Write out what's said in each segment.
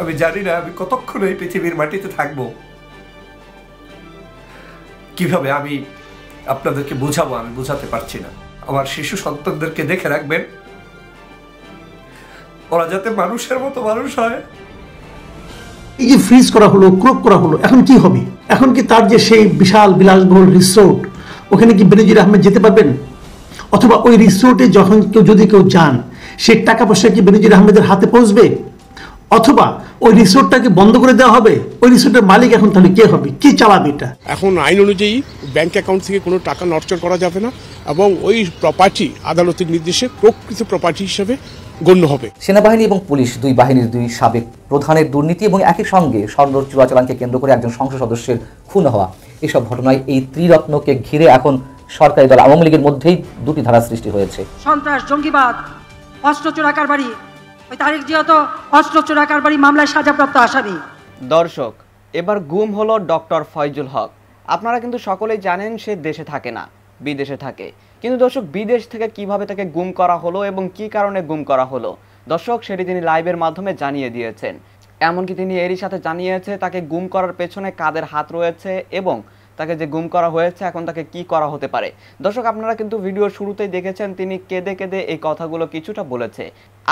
আমি জানি না আমি কতক্ষণ এই পৃথিবীর মাটিতে থাকব কিভাবে আমি আপনাদেরকে বোঝাবো আমি বোঝাতে পারছি না আমার শিশু সন্তানদেরকে দেখে রাখবেন ওরা যাতে মানুষের মতো মানুষ হয় এই যে ফ্রিজ করা হলো ক্রোক করা হলো এখন কি হবে এখন কি তার যে সেই বিশাল বিলাসবহুল রিসোর্ট ওখানে কি বেনজির আহমেদ যেতে পারবেন অথবা ওই রিসোর্টে যখন কেউ যদি কেউ যান সে টাকা পয়সা কি বেনজির আহমেদের হাতে পৌঁছবে অথবা ওই রিসোর্টটাকে বন্ধ করে দেওয়া হবে ওই রিসোর্টের মালিক এখন তাহলে কে হবে কি চালাবে এটা এখন আইন অনুযায়ী ব্যাংক অ্যাকাউন্ট থেকে কোনো টাকা নর্চার করা যাবে না এবং ওই প্রপার্টি আদালতের নির্দেশে প্রকৃত প্রপার্টি হিসেবে গণ্য হবে সেনাবাহিনী এবং পুলিশ দুই বাহিনীর দুই সাবেক প্রধানের দুর্নীতি এবং একই সঙ্গে স্বর্ণ চোরাচালানকে কেন্দ্র করে একজন সংসদ সদস্যের খুন হওয়া এসব ঘটনায় এই ত্রিরত্নকে ঘিরে এখন সরকারি দল আওয়ামী লীগের মধ্যেই দুটি ধারা সৃষ্টি হয়েছে সন্ত্রাস জঙ্গিবাদ অস্ত্র চোরাকার বাড়ি ওই তারিক জিয়া তো অস্ত্র চোরাকারবারি মামলায় সাজাপ্রাপ্ত আসামি দর্শক এবার গুম হলো ডক্টর ফয়জুল হক আপনারা কিন্তু সকলেই জানেন সে দেশে থাকে না বিদেশে থাকে কিন্তু দর্শক বিদেশ থেকে কিভাবে তাকে গুম করা হলো এবং কি কারণে গুম করা হলো দর্শক সেটি তিনি লাইভের মাধ্যমে জানিয়ে দিয়েছেন এমনকি তিনি এরই সাথে জানিয়েছে তাকে গুম করার পেছনে কাদের হাত রয়েছে এবং তাকে যে গুম করা হয়েছে এখন তাকে কি করা হতে পারে দর্শক আপনারা কিন্তু ভিডিওর শুরুতেই দেখেছেন তিনি কেঁদে কেঁদে এই কথাগুলো কিছুটা বলেছে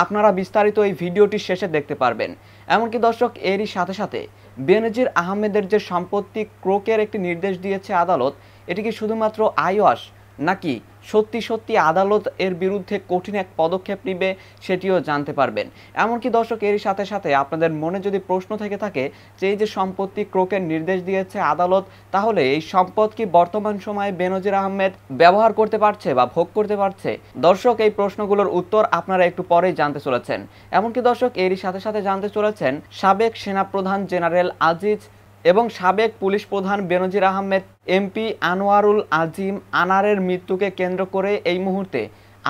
আপনারা বিস্তারিত এই ভিডিওটি শেষে দেখতে পারবেন এমনকি দর্শক এরই সাথে সাথে বেনজির আহমেদের যে সম্পত্তি ক্রোকের একটি নির্দেশ দিয়েছে আদালত এটি কি শুধুমাত্র আইওয়াস নাকি সত্যি সত্যি আদালত এর বিরুদ্ধে কঠিন এক পদক্ষেপ নিবে সেটিও জানতে পারবেন এমনকি দর্শক এর সাথে সাথে আপনাদের মনে যদি প্রশ্ন থেকে থাকে যে এই যে সম্পত্তি ক্রোকের নির্দেশ দিয়েছে আদালত তাহলে এই সম্পদ কি বর্তমান সময়ে বেনজির আহমেদ ব্যবহার করতে পারছে বা ভোগ করতে পারছে দর্শক এই প্রশ্নগুলোর উত্তর আপনারা একটু পরেই জানতে চলেছেন এমনকি দর্শক এরই সাথে সাথে জানতে চলেছেন সাবেক সেনাপ্রধান জেনারেল আজিজ এবং সাবেক পুলিশ প্রধান বেনজির আহমেদ এমপি আনোয়ারুল আজিম আনারের মৃত্যুকে কেন্দ্র করে এই মুহূর্তে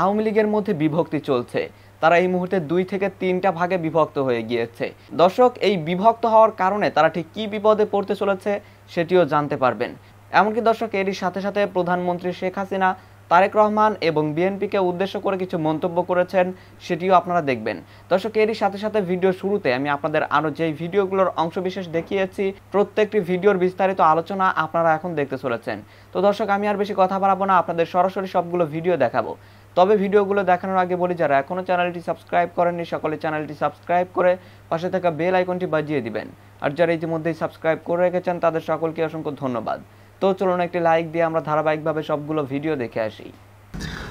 আওয়ামী লীগের মধ্যে বিভক্তি চলছে তারা এই মুহূর্তে দুই থেকে তিনটা ভাগে বিভক্ত হয়ে গিয়েছে দর্শক এই বিভক্ত হওয়ার কারণে তারা ঠিক কী বিপদে পড়তে চলেছে সেটিও জানতে পারবেন এমনকি দর্শক এরই সাথে সাথে প্রধানমন্ত্রী শেখ হাসিনা তারেক রহমান এবং বিএনপিকে উদ্দেশ্য করে কিছু মন্তব্য করেছেন সেটিও আপনারা দেখবেন দর্শক এরই সাথে সাথে ভিডিও শুরুতে আমি আপনাদের আরও যেই ভিডিওগুলোর অংশবিশেষ দেখিয়েছি প্রত্যেকটি ভিডিওর বিস্তারিত আলোচনা আপনারা এখন দেখতে চলেছেন তো দর্শক আমি আর বেশি কথা বাড়াবো না আপনাদের সরাসরি সবগুলো ভিডিও দেখাবো তবে ভিডিওগুলো দেখানোর আগে বলি যারা এখনও চ্যানেলটি সাবস্ক্রাইব করেননি সকলে চ্যানেলটি সাবস্ক্রাইব করে পাশে থাকা বেল আইকনটি বাজিয়ে দিবেন আর যারা ইতিমধ্যেই সাবস্ক্রাইব করে রেখেছেন তাদের সকলকে অসংখ্য ধন্যবাদ তো চলুন একটি লাইক দিয়ে আমরা ধারাবাহিকভাবে সবগুলো ভিডিও দেখে আসি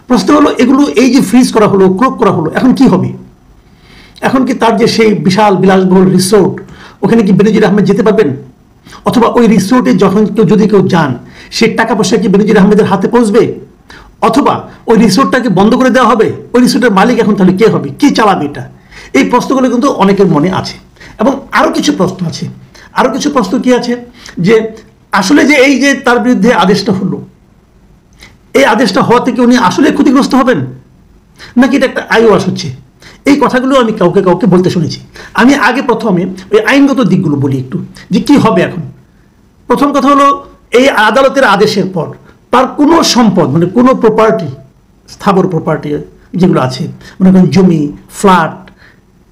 প্রশ্ন হলো এগুলো এই যে ফ্রিজ করা হলো ক্রোপ করা হলো এখন কি হবে এখন কি তার যে সেই বিশাল বিলাসবহুল রিসোর্ট ওখানে কি বেনজির আহমেদ যেতে পারবেন অথবা ওই রিসোর্টে যখন কেউ যদি কেউ যান সে টাকা পয়সা কি বেনজির আহমেদের হাতে পৌঁছবে অথবা ওই রিসোর্টটাকে বন্ধ করে দেওয়া হবে ওই রিসোর্টের মালিক এখন তাহলে কে হবে কে চালাবে এটা এই প্রশ্নগুলো কিন্তু অনেকের মনে আছে এবং আরও কিছু প্রশ্ন আছে আরও কিছু প্রশ্ন কি আছে যে আসলে যে এই যে তার বিরুদ্ধে আদেশটা হলো এই আদেশটা হওয়াতে কি উনি আসলে ক্ষতিগ্রস্ত হবেন নাকি এটা একটা আয় আস হচ্ছে এই কথাগুলো আমি কাউকে কাউকে বলতে শুনেছি আমি আগে প্রথমে ওই আইনগত দিকগুলো বলি একটু যে কি হবে এখন প্রথম কথা হলো এই আদালতের আদেশের পর তার কোনো সম্পদ মানে কোনো প্রপার্টি স্থাবর প্রপার্টি যেগুলো আছে মনে করেন জমি ফ্ল্যাট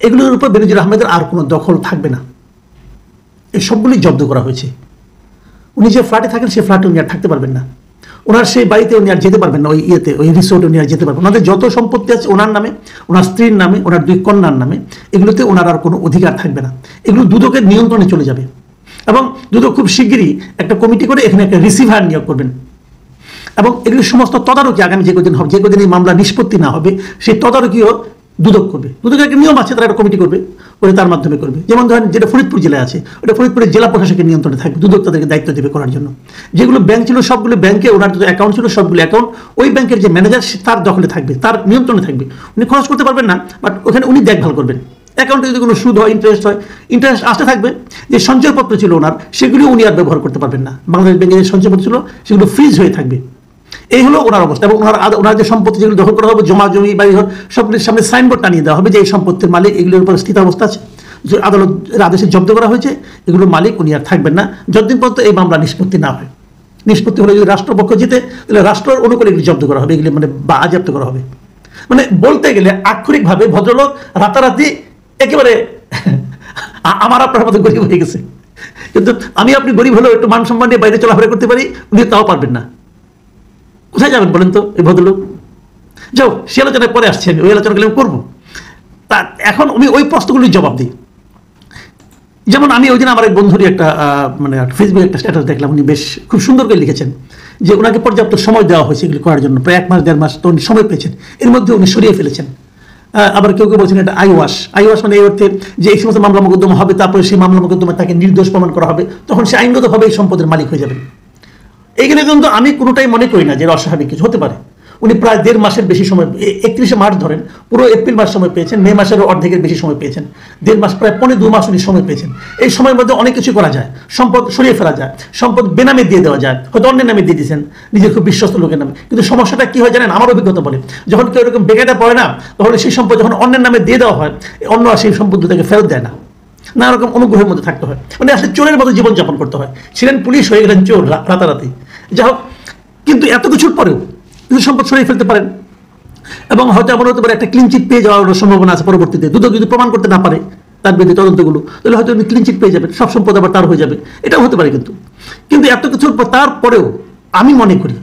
এগুলোর উপর বেনজির আহমেদের আর কোনো দখল থাকবে না এই সবগুলি জব্দ করা হয়েছে উনি যে ফ্ল্যাটে থাকেন সেই ফ্ল্যাটে উনি আর থাকতে পারবেন না ওনার সেই বাড়িতে উনি আর যেতে পারবেন না ওই ইয়েতে ওই রিসোর্টে উনি আর যেতে পারবেন ওনাদের যত সম্পত্তি আছে ওনার নামে ওনার স্ত্রীর নামে ওনার দুই কন্যার নামে এগুলোতে ওনার আর কোনো অধিকার থাকবে না এগুলো দুদকের নিয়ন্ত্রণে চলে যাবে এবং দুদক খুব শিগগিরই একটা কমিটি করে এখানে একটা রিসিভার নিয়োগ করবেন এবং এগুলো সমস্ত তদারকি আগামী যে কদিন হবে যে কদিন এই মামলা নিষ্পত্তি না হবে সেই তদারকিও দুদক করবে দুদকের একটা নিয়ম আছে তারা একটা কমিটি করবে ওটা তার মাধ্যমে করবে যেমন ধরেন যেটা ফরিদপুর জেলায় আছে ওটা ফরিদপুরের জেলা প্রশাসকের নিয়ন্ত্রণে থাকবে দুদক তাদেরকে দায়িত্ব দেবে করার জন্য যেগুলো ব্যাংক ছিল সবগুলো ব্যাংকে ওনার যত অ্যাকাউন্ট ছিল সবগুলো অ্যাকাউন্ট ওই ব্যাংকের যে ম্যানেজার তার দখলে থাকবে তার নিয়ন্ত্রণে থাকবে উনি খরচ করতে পারবেন না বাট ওখানে উনি দেখভাল করবেন অ্যাকাউন্টে যদি কোনো সুদ হয় ইন্টারেস্ট হয় ইন্টারেস্ট আসতে থাকবে যে সঞ্চয়পত্র ছিল ওনার সেগুলি উনি আর ব্যবহার করতে পারবেন না বাংলাদেশ ব্যাংকের যে সঞ্চয়পত্র ছিল সেগুলো ফ্রিজ হয়ে থাকবে এই হলো ওনার অবস্থা এবং ওনার ওনার যে সম্পত্তি যেগুলো দখল করা হবে জমা জমি বাড়ি ঘর সবগুলির সামনে সাইনবোর্ড টানিয়ে দেওয়া হবে যে এই সম্পত্তির মালিক এগুলোর উপর স্থিত অবস্থা আছে যে আদালত আদেশে জব্দ করা হয়েছে এগুলোর মালিক উনি আর থাকবেন না যতদিন পর্যন্ত এই মামলা নিষ্পত্তি না হয় নিষ্পত্তি হলে যদি রাষ্ট্রপক্ষ জিতে তাহলে রাষ্ট্রের অনুকূলে এগুলি জব্দ করা হবে এগুলি মানে বাজেয়াপ্ত করা হবে মানে বলতে গেলে আক্ষরিকভাবে ভদ্রলোক রাতারাতি একেবারে আমার আপনার মতো গরিব হয়ে গেছে কিন্তু আমি আপনি গরিব হলেও একটু মান সম্মান নিয়ে বাইরে চলাফেরা করতে পারি উনি তাও পারবেন না কোথায় যাবেন বলেন তো এই ভদ্রলোক যাও সে আলোচনায় পরে আসছি আমি ওই আলোচনাগুলি আমি করবো তা এখন আমি ওই প্রশ্নগুলির জবাব দিই যেমন আমি ওই দিন আমার এক বন্ধুরই একটা মানে ফেসবুকে একটা স্ট্যাটাস দেখলাম উনি বেশ খুব সুন্দর করে লিখেছেন যে ওনাকে পর্যাপ্ত সময় দেওয়া হয়েছে এগুলি করার জন্য প্রায় এক মাস দেড় মাস তো উনি সময় পেয়েছেন এর মধ্যে উনি সরিয়ে ফেলেছেন আবার কেউ কেউ বলছেন এটা আই আইওয়াশ মানে এই অর্থে যে এই সমস্ত মামলা মোকদ্দমা হবে তারপরে সেই মামলা মোকদ্দমা তাকে নির্দোষ প্রমাণ করা হবে তখন সে আইনগতভাবে এই সম্পদের মালিক হয়ে যাবেন এখানে কিন্তু আমি কোনোটাই মনে করি না যে অস্বাভাবিক কিছু হতে পারে উনি প্রায় দেড় মাসের বেশি সময় একত্রিশে মার্চ ধরেন পুরো এপ্রিল মাস সময় পেয়েছেন মে মাসের অর্ধেকের বেশি সময় পেয়েছেন দেড় মাস প্রায় পনেরো দু মাস উনি সময় পেয়েছেন এই সময়ের মধ্যে অনেক কিছু করা যায় সম্পদ সরিয়ে ফেলা যায় সম্পদ বেনামে দিয়ে দেওয়া যায় হয়তো অন্যের নামে দিয়ে দিয়েছেন নিজে খুব বিশ্বস্ত লোকের নামে কিন্তু সমস্যাটা কি হয় জানেন আমার অভিজ্ঞতা বলে যখন কেউ এরকম বেকাটা পড়ে না তখন সেই সম্পদ যখন অন্যের নামে দিয়ে দেওয়া হয় অন্য সেই সম্পদ তাকে ফেরত দেয় না নানা রকম অনুগ্রহের মধ্যে থাকতে হয় মানে আসলে চোরের মতো জীবনযাপন করতে হয় ছিলেন পুলিশ হয়ে গেলেন চোর রাতারাতি যাই হোক কিন্তু এত কিছুর পরেও কিছু সম্পদ সরিয়ে ফেলতে পারেন এবং হয়তো এমন হতে পারে একটা ক্লিনচিট পেয়ে যাওয়ার সম্ভাবনা আছে পরবর্তীতে দুদক যদি প্রমাণ করতে না পারে তার বিরুদ্ধে তদন্তগুলো তাহলে হয়তো উনি ক্লিনচিট পেয়ে যাবেন সব সম্পদ আবার তার হয়ে যাবে এটাও হতে পারে কিন্তু কিন্তু এত কিছুর পর তারপরেও আমি মনে করি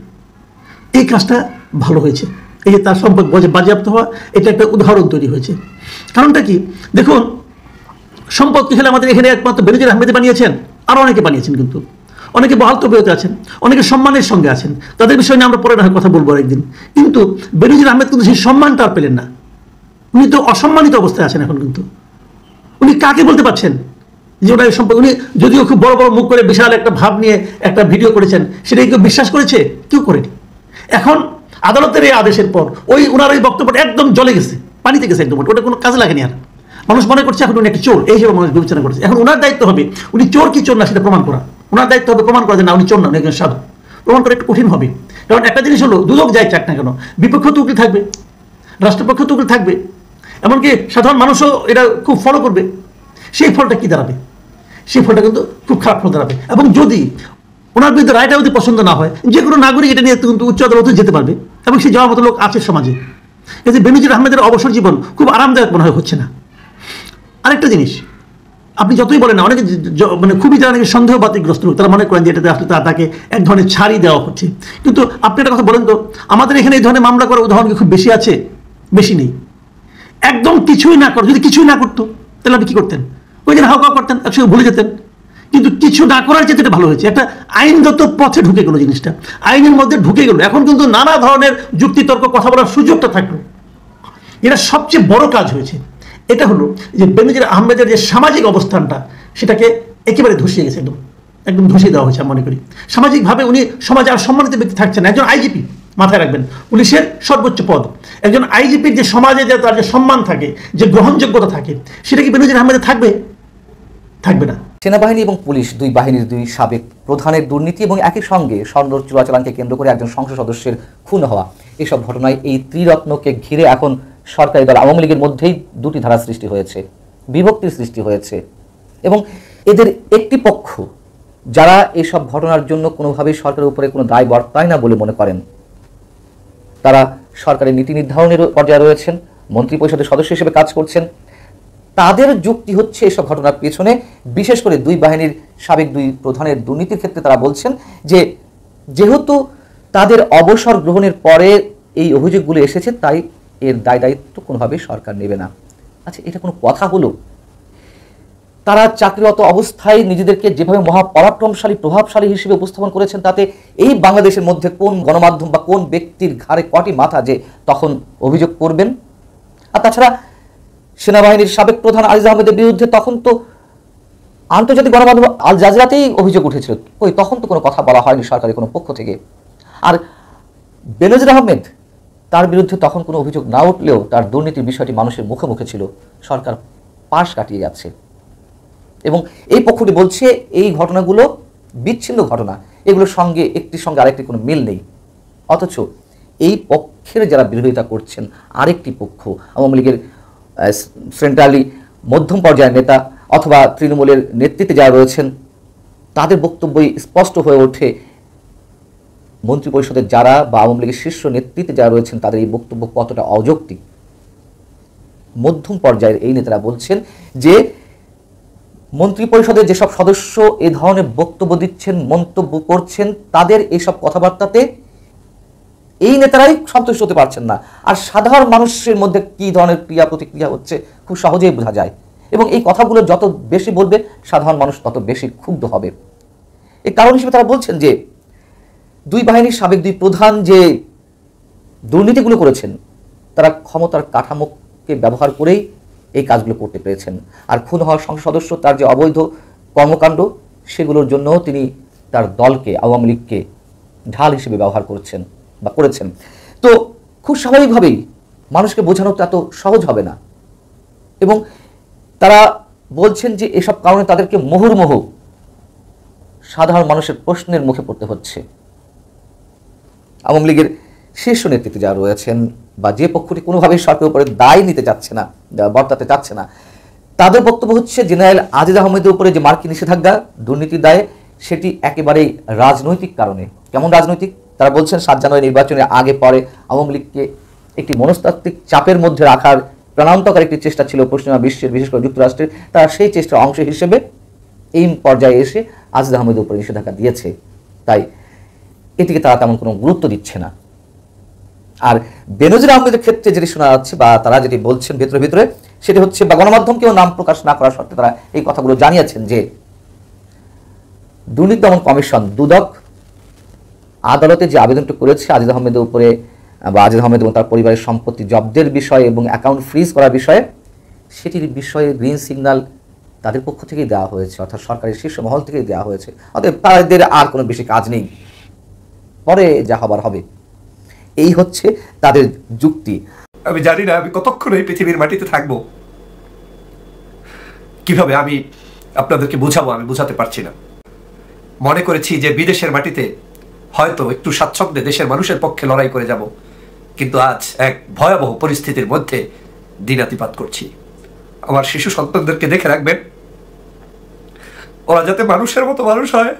এই কাজটা ভালো হয়েছে এই যে তার সম্পদ বাজেয়াপ্ত হওয়া এটা একটা উদাহরণ তৈরি হয়েছে কারণটা কি দেখুন সম্পদ খেলে আমাদের এখানে একমাত্র বেনজির আহমেদ বানিয়েছেন আরও অনেকে বানিয়েছেন কিন্তু অনেকে বহাল তবিয়তে আছেন অনেকে সম্মানের সঙ্গে আছেন তাদের বিষয় নিয়ে আমরা পরে না কথা বলবো একদিন কিন্তু বেনজির আহমেদ কিন্তু সেই সম্মানটা আর পেলেন না উনি তো অসম্মানিত অবস্থায় আছেন এখন কিন্তু উনি কাকে বলতে পারছেন যে ওনার সম্পদ উনি যদিও খুব বড় বড় মুখ করে বিশাল একটা ভাব নিয়ে একটা ভিডিও করেছেন সেটাই কেউ বিশ্বাস করেছে কেউ করেনি এখন আদালতের এই আদেশের পর ওই ওনার ওই বক্তব্যটা একদম জলে গেছে পানিতে গেছে একদম ওটা কোনো কাজে লাগেনি আর মানুষ মনে করছে এখন উনি একটা চোর এই হিসেবে মানুষ বিবেচনা করছে এখন ওনার দায়িত্ব হবে উনি চোর কি চোর না সেটা প্রমাণ করা ওনার দায়িত্ব হবে প্রমাণ করা যে না উনি চোর না উনি একজন সাধু প্রমাণ করা একটু কঠিন হবে কারণ একটা জিনিস হলো দুদক যাই চাক না কেন বিপক্ষ তো উকিল থাকবে রাষ্ট্রপক্ষ তো উকিল থাকবে এমনকি সাধারণ মানুষও এটা খুব ফলো করবে সেই ফলটা কি দাঁড়াবে সেই ফলটা কিন্তু খুব খারাপ ফল দাঁড়াবে এবং যদি ওনার বিরুদ্ধে রায়টা যদি পছন্দ না হয় যে কোনো নাগরিক এটা নিয়ে কিন্তু উচ্চ আদালতে যেতে পারবে এবং সেই যাওয়ার মতো লোক আছে সমাজে এতে যে বেনুজির আহমেদের অবসর জীবন খুব আরামদায়ক মনে হয় হচ্ছে না আরেকটা জিনিস আপনি যতই বলেন অনেকে মানে খুবই যারা নাকি সন্দেহ বাতিগ্রস্ত লোক তারা মনে করেন যে এটাতে আসলে তাকে এক ধরনের ছাড়ি দেওয়া হচ্ছে কিন্তু আপনি একটা কথা বলেন তো আমাদের এখানে এই ধরনের মামলা করার উদাহরণ খুব বেশি আছে বেশি নেই একদম কিছুই না করো যদি কিছুই না করতো তাহলে আপনি কী করতেন ওই জন্য হাওকা করতেন একসঙ্গে ভুলে যেতেন কিন্তু কিছু না করার চেয়ে এটা ভালো হয়েছে একটা আইনগত পথে ঢুকে গেলো জিনিসটা আইনের মধ্যে ঢুকে গেলো এখন কিন্তু নানা ধরনের যুক্তিতর্ক কথা বলার সুযোগটা থাকলো এটা সবচেয়ে বড় কাজ হয়েছে এটা হলো যে বেনজির আহমেদের যে সামাজিক অবস্থানটা সেটাকে একেবারে ধসিয়ে গেছে একদম একদম ধসিয়ে দেওয়া হয়েছে মনে করি সামাজিকভাবে উনি সমাজ আর সম্মানিত ব্যক্তি থাকছেন একজন আইজিপি মাথায় রাখবেন পুলিশের সর্বোচ্চ পদ একজন আইজিপির যে সমাজে যে তার যে সম্মান থাকে যে গ্রহণযোগ্যতা থাকে সেটা কি বেনজির আহমেদের থাকবে থাকবে না সেনাবাহিনী এবং পুলিশ দুই বাহিনীর দুই সাবেক প্রধানের দুর্নীতি এবং একই সঙ্গে স্বর্ণ চোরাচালানকে কেন্দ্র করে একজন সংসদ সদস্যের খুন হওয়া এসব ঘটনায় এই ত্রিরত্নকে ঘিরে এখন সরকারি দল আওয়ামী লীগের মধ্যেই দুটি ধারা সৃষ্টি হয়েছে বিভক্তির সৃষ্টি হয়েছে এবং এদের একটি পক্ষ যারা এসব ঘটনার জন্য কোনোভাবেই সরকারের উপরে কোনো দায় বর্তায় না বলে মনে করেন তারা সরকারের নীতি নির্ধারণের পর্যায়ে রয়েছেন মন্ত্রী পরিষদের সদস্য হিসেবে কাজ করছেন তাদের যুক্তি হচ্ছে এসব ঘটনার পেছনে বিশেষ করে দুই বাহিনীর সাবেক দুই প্রধানের দুর্নীতির ক্ষেত্রে তারা বলছেন যে যেহেতু তাদের অবসর গ্রহণের পরে এই অভিযোগগুলো এসেছে তাই এর দায় দায়িত্ব কোনোভাবেই সরকার নেবে না আচ্ছা এটা কোনো কথা হলো তারা চাকরিরত অবস্থায় নিজেদেরকে যেভাবে মহাপরাক্রমশালী প্রভাবশালী হিসেবে উপস্থাপন করেছেন তাতে এই বাংলাদেশের মধ্যে কোন গণমাধ্যম বা কোন ব্যক্তির ঘাড়ে কটি মাথা যে তখন অভিযোগ করবেন আর তাছাড়া সেনাবাহিনীর সাবেক প্রধান আজিজ আহমেদের বিরুদ্ধে তখন তো আন্তর্জাতিক গণমাধ্যম আল জাজরাতেই অভিযোগ উঠেছিল ওই তখন তো কোনো কথা বলা হয়নি সরকারের কোনো পক্ষ থেকে আর বেনজির আহমেদ তার বিরুদ্ধে তখন কোনো অভিযোগ না উঠলেও তার দুর্নীতির বিষয়টি মানুষের মুখে মুখে ছিল সরকার পাশ কাটিয়ে যাচ্ছে এবং এই পক্ষটি বলছে এই ঘটনাগুলো বিচ্ছিন্ন ঘটনা এগুলোর সঙ্গে একটির সঙ্গে আরেকটি কোনো মিল নেই অথচ এই পক্ষের যারা বিরোধিতা করছেন আরেকটি পক্ষ আওয়ামী লীগের সেন্ট্রালি মধ্যম পর্যায়ের নেতা অথবা তৃণমূলের নেতৃত্বে যারা রয়েছেন তাদের বক্তব্যই স্পষ্ট হয়ে ওঠে মন্ত্রিপরিষদের যারা বা আওয়ামী লীগের শীর্ষ নেতৃত্বে যারা রয়েছেন তাদের এই বক্তব্য কতটা অযৌক্তিক মধ্যম পর্যায়ের এই নেতারা বলছেন যে মন্ত্রিপরিষদের যেসব সদস্য এ ধরনের বক্তব্য দিচ্ছেন মন্তব্য করছেন তাদের এইসব কথাবার্তাতে এই নেতারাই সন্তুষ্ট হতে পারছেন না আর সাধারণ মানুষের মধ্যে কি ধরনের ক্রিয়া প্রতিক্রিয়া হচ্ছে খুব সহজেই বোঝা যায় এবং এই কথাগুলো যত বেশি বলবে সাধারণ মানুষ তত বেশি ক্ষুব্ধ হবে এর কারণ হিসেবে তারা বলছেন যে দুই বাহিনীর সাবেক দুই প্রধান যে দুর্নীতিগুলো করেছেন তারা ক্ষমতার কাঠামোকে ব্যবহার করেই এই কাজগুলো করতে পেরেছেন আর খুন হওয়ার সংসদ সদস্য তার যে অবৈধ কর্মকাণ্ড সেগুলোর জন্য তিনি তার দলকে আওয়ামী লীগকে ঢাল হিসেবে ব্যবহার করছেন বা করেছেন তো খুব স্বাভাবিকভাবেই মানুষকে বোঝানো তো এত সহজ হবে না এবং তারা বলছেন যে এসব কারণে তাদেরকে মুহুর্মুহু সাধারণ মানুষের প্রশ্নের মুখে পড়তে হচ্ছে আওয়ামী লীগের শীর্ষ নেতৃত্বে যা রয়েছেন বা যে পক্ষটি কোনোভাবেই সরকারের উপরে দায় নিতে চাচ্ছে না বর্তাতে চাচ্ছে না তাদের বক্তব্য হচ্ছে জেনারেল আজিদ আহমেদের উপরে যে মার্কিন নিষেধাজ্ঞা দুর্নীতির দায় সেটি একেবারেই রাজনৈতিক কারণে কেমন রাজনৈতিক তারা বলছেন সাত জানুয়ারি নির্বাচনের আগে পরে আওয়ামী লীগকে একটি মনস্তাত্ত্বিক চাপের মধ্যে রাখার প্রাণান্তকার একটি চেষ্টা ছিল পশ্চিমা বিশ্বের বিশেষ করে যুক্তরাষ্ট্রের তারা সেই চেষ্টার অংশ হিসেবে এই পর্যায়ে এসে আজিদ আহমেদের উপরে নিষেধাজ্ঞা দিয়েছে তাই এটিকে তারা তেমন কোনো গুরুত্ব দিচ্ছে না আর বেনজির আহমেদের ক্ষেত্রে যেটি শোনা যাচ্ছে বা তারা যেটি বলছেন ভেতরে ভেতরে সেটি হচ্ছে বা গণমাধ্যমকেও নাম প্রকাশ না করার সত্ত্বে তারা এই কথাগুলো জানিয়েছেন যে দুর্নীতি দমন কমিশন দুদক আদালতে যে আবেদনটি করেছে আজিদ আহমেদের উপরে বা আজিদ আহমেদ এবং তার পরিবারের সম্পত্তি জব্দের বিষয়ে এবং অ্যাকাউন্ট ফ্রিজ করার বিষয়ে সেটির বিষয়ে গ্রিন সিগন্যাল তাদের পক্ষ থেকেই দেওয়া হয়েছে অর্থাৎ সরকারের শীর্ষ মহল থেকেই দেওয়া হয়েছে অতএব তাদের আর কোনো বেশি কাজ নেই পরে যা হবার হবে এই হচ্ছে তাদের যুক্তি আমি জানি না আমি কতক্ষণ এই পৃথিবীর মাটিতে থাকবো কিভাবে আমি আপনাদেরকে বুঝাবো আমি বুঝাতে পারছি না মনে করেছি যে বিদেশের মাটিতে হয়তো একটু স্বাচ্ছন্দ্যে দেশের মানুষের পক্ষে লড়াই করে যাব কিন্তু আজ এক ভয়াবহ পরিস্থিতির মধ্যে দিনাতিপাত করছি আমার শিশু সন্তানদেরকে দেখে রাখবেন ওরা যাতে মানুষের মতো মানুষ হয়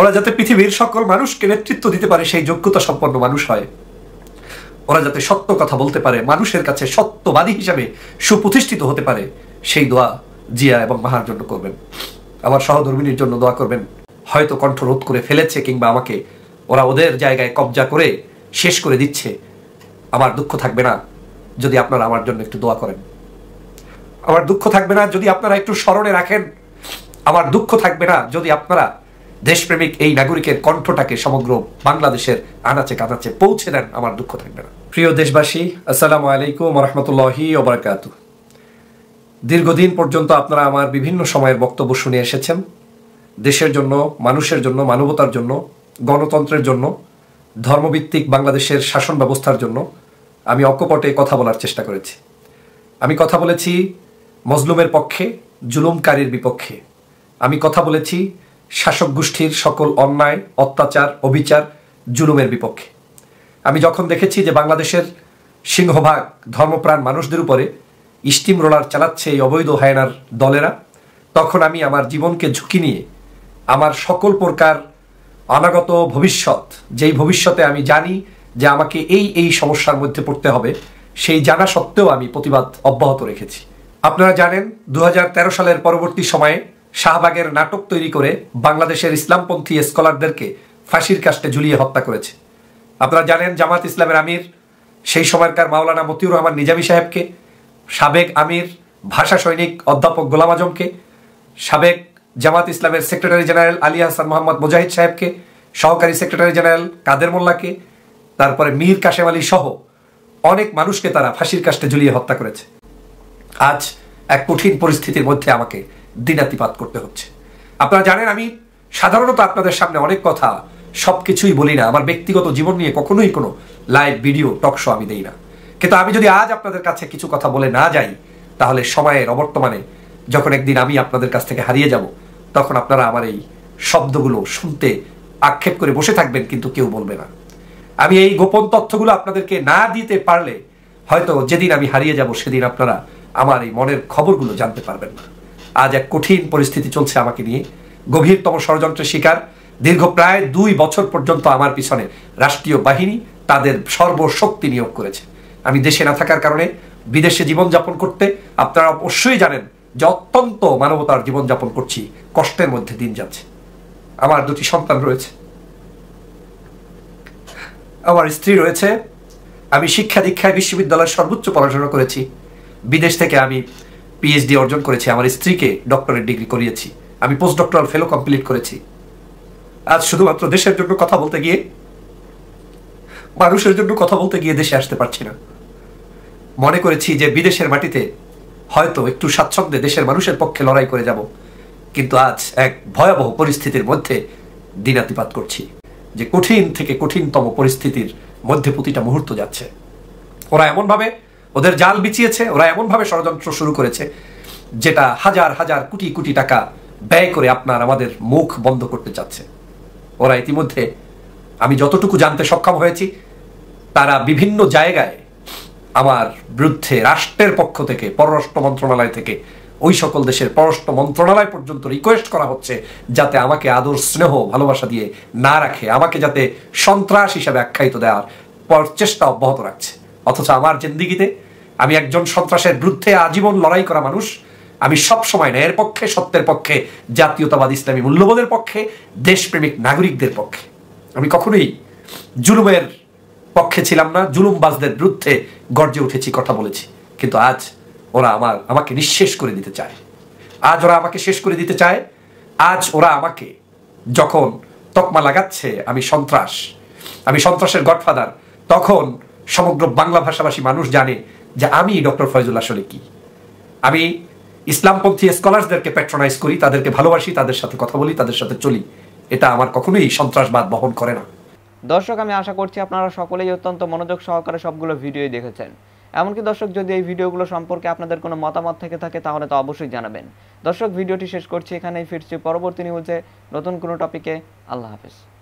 ওরা যাতে পৃথিবীর সকল মানুষকে নেতৃত্ব দিতে পারে সেই যোগ্যতা সম্পন্ন মানুষ হয় ওরা যাতে সত্য কথা বলতে পারে মানুষের কাছে সত্যবাদী হিসাবে সুপ্রতিষ্ঠিত হতে পারে সেই দোয়া জিয়া এবং মাহার জন্য করবেন আমার সহধর্মিনীর জন্য দোয়া করবেন হয়তো কণ্ঠ রোধ করে ফেলেছে কিংবা আমাকে ওরা ওদের জায়গায় কবজা করে শেষ করে দিচ্ছে আমার দুঃখ থাকবে না যদি আপনারা আমার জন্য একটু দোয়া করেন আমার দুঃখ থাকবে না যদি আপনারা একটু স্মরণে রাখেন আমার দুঃখ থাকবে না যদি আপনারা দেশপ্রেমিক এই নাগরিকের কণ্ঠটাকে সমগ্র বাংলাদেশের আনাচে কাঁদাচে পৌঁছে দেন আমার দুঃখ থাকবে না প্রিয় দেশবাসী আসসালামু আলাইকুম রহমতুল্লাহি ওবরাকাত দীর্ঘদিন পর্যন্ত আপনারা আমার বিভিন্ন সময়ের বক্তব্য শুনে এসেছেন দেশের জন্য মানুষের জন্য মানবতার জন্য গণতন্ত্রের জন্য ধর্মভিত্তিক বাংলাদেশের শাসন ব্যবস্থার জন্য আমি অকপটে কথা বলার চেষ্টা করেছি আমি কথা বলেছি মজলুমের পক্ষে জুলুমকারীর বিপক্ষে আমি কথা বলেছি শাসক গোষ্ঠীর সকল অন্যায় অত্যাচার অবিচার জুলুমের বিপক্ষে আমি যখন দেখেছি যে বাংলাদেশের সিংহভাগ ধর্মপ্রাণ মানুষদের উপরে স্টিম রোলার চালাচ্ছে এই অবৈধ হায়নার দলেরা তখন আমি আমার জীবনকে ঝুঁকি নিয়ে আমার সকল প্রকার অনাগত ভবিষ্যৎ যেই ভবিষ্যতে আমি জানি যে আমাকে এই এই সমস্যার মধ্যে পড়তে হবে সেই জানা সত্ত্বেও আমি প্রতিবাদ অব্যাহত রেখেছি আপনারা জানেন দু সালের পরবর্তী সময়ে শাহবাগের নাটক তৈরি করে বাংলাদেশের ইসলামপন্থী স্কলারদেরকে ফাঁসির কাস্টে ঝুলিয়ে হত্যা করেছে আপনারা জানেন জামাত ইসলামের আমির সেই সময়কার মাওলানা মতিউর রহমান নিজামী সাহেবকে সাবেক আমির ভাষা সৈনিক অধ্যাপক গোলাম আজমকে সাবেক জামাত ইসলামের সেক্রেটারি জেনারেল আলী হাসান মোহাম্মদ মুজাহিদ সাহেবকে সহকারী সেক্রেটারি জেনারেল কাদের মোল্লাকে তারপরে মীর কাশেম আলী সহ অনেক মানুষকে তারা ফাঁসির কাস্টে ঝুলিয়ে হত্যা করেছে আজ এক কঠিন পরিস্থিতির মধ্যে আমাকে দিনাতিপাত করতে হচ্ছে আপনারা জানেন আমি সাধারণত আপনাদের সামনে অনেক কথা সব কিছুই বলি না আমার ব্যক্তিগত জীবন নিয়ে কখনোই কোনো লাইভ ভিডিও টক শো আমি দেই না কিন্তু আমি যদি আজ আপনাদের কাছে কিছু কথা বলে না যাই তাহলে সময়ের অবর্তমানে যখন একদিন আমি আপনাদের কাছ থেকে হারিয়ে যাব তখন আপনারা আমার এই শব্দগুলো শুনতে আক্ষেপ করে বসে থাকবেন কিন্তু কেউ বলবে না আমি এই গোপন তথ্যগুলো আপনাদেরকে না দিতে পারলে হয়তো যেদিন আমি হারিয়ে যাব সেদিন আপনারা আমার এই মনের খবরগুলো জানতে পারবেন না আজ এক কঠিন পরিস্থিতি চলছে আমাকে নিয়ে গভীরতম ষড়যন্ত্রের শিকার দীর্ঘ প্রায় দুই বছর পর্যন্ত আমার পিছনে রাষ্ট্রীয় বাহিনী তাদের সর্বশক্তি নিয়োগ করেছে আমি দেশে না থাকার কারণে বিদেশে জীবনযাপন করতে আপনারা অবশ্যই জানেন যে অত্যন্ত মানবতার জীবনযাপন করছি কষ্টের মধ্যে দিন যাচ্ছে আমার দুটি সন্তান রয়েছে আমার স্ত্রী রয়েছে আমি শিক্ষা দীক্ষায় বিশ্ববিদ্যালয়ের সর্বোচ্চ পড়াশোনা করেছি বিদেশ থেকে আমি পিএইচডি অর্জন করেছি আমার স্ত্রীকে ডক্টরেট ডিগ্রি করিয়েছি আমি পোস্ট ডক্টরাল ফেলো কমপ্লিট করেছি আজ শুধুমাত্র দেশের জন্য কথা বলতে গিয়ে মানুষের জন্য কথা বলতে গিয়ে দেশে আসতে পারছি না মনে করেছি যে বিদেশের মাটিতে হয়তো একটু স্বাচ্ছন্দ্যে দেশের মানুষের পক্ষে লড়াই করে যাব কিন্তু আজ এক ভয়াবহ পরিস্থিতির মধ্যে দিনাতিপাত করছি যে কঠিন থেকে কঠিনতম পরিস্থিতির মধ্যে প্রতিটা মুহূর্ত যাচ্ছে ওরা এমনভাবে ওদের জাল বিছিয়েছে ওরা এমনভাবে ষড়যন্ত্র শুরু করেছে যেটা হাজার হাজার কোটি কোটি টাকা ব্যয় করে আপনার আমাদের মুখ বন্ধ করতে চাচ্ছে ওরা ইতিমধ্যে আমি যতটুকু জানতে সক্ষম হয়েছি তারা বিভিন্ন জায়গায় আমার বিরুদ্ধে রাষ্ট্রের পক্ষ থেকে পররাষ্ট্র মন্ত্রণালয় থেকে ওই সকল দেশের পররাষ্ট্র মন্ত্রণালয় পর্যন্ত রিকোয়েস্ট করা হচ্ছে যাতে আমাকে আদর স্নেহ ভালোবাসা দিয়ে না রাখে আমাকে যাতে সন্ত্রাস হিসাবে আখ্যায়িত দেওয়ার চেষ্টা অব্যাহত রাখছে অথচ আমার জিন্দিগিতে আমি একজন সন্ত্রাসের বিরুদ্ধে আজীবন লড়াই করা মানুষ আমি সব সময় ন্যায়ের পক্ষে সত্যের পক্ষে জাতীয়তাবাদ ইসলামী মূল্যবোধের পক্ষে দেশপ্রেমিক নাগরিকদের পক্ষে আমি কখনোই জুলুমের পক্ষে ছিলাম না জুলুমবাজদের বিরুদ্ধে গর্জে উঠেছি কথা বলেছি কিন্তু আজ ওরা আমার আমাকে নিঃশেষ করে দিতে চায় আজ ওরা আমাকে শেষ করে দিতে চায় আজ ওরা আমাকে যখন তকমা লাগাচ্ছে আমি সন্ত্রাস আমি সন্ত্রাসের গডফাদার তখন সমগ্র বাংলা ভাষাভাষী মানুষ জানে যে আমি ডক্টর ফয়জুল আসলে কি আমি ইসলামপন্থী স্কলারসদেরকে প্যাট্রোনাইজ করি তাদেরকে ভালোবাসি তাদের সাথে কথা বলি তাদের সাথে চলি এটা আমার কখনোই সন্ত্রাসবাদ বহন করে না দর্শক আমি আশা করছি আপনারা সকলেই অত্যন্ত মনোযোগ সহকারে সবগুলো ভিডিওই দেখেছেন এমনকি দর্শক যদি এই ভিডিওগুলো সম্পর্কে আপনাদের কোনো মতামত থেকে থাকে তাহলে তো অবশ্যই জানাবেন দর্শক ভিডিওটি শেষ করছি এখানেই ফিরছি পরবর্তী নিউজে নতুন কোনো টপিকে আল্লাহ হাফেজ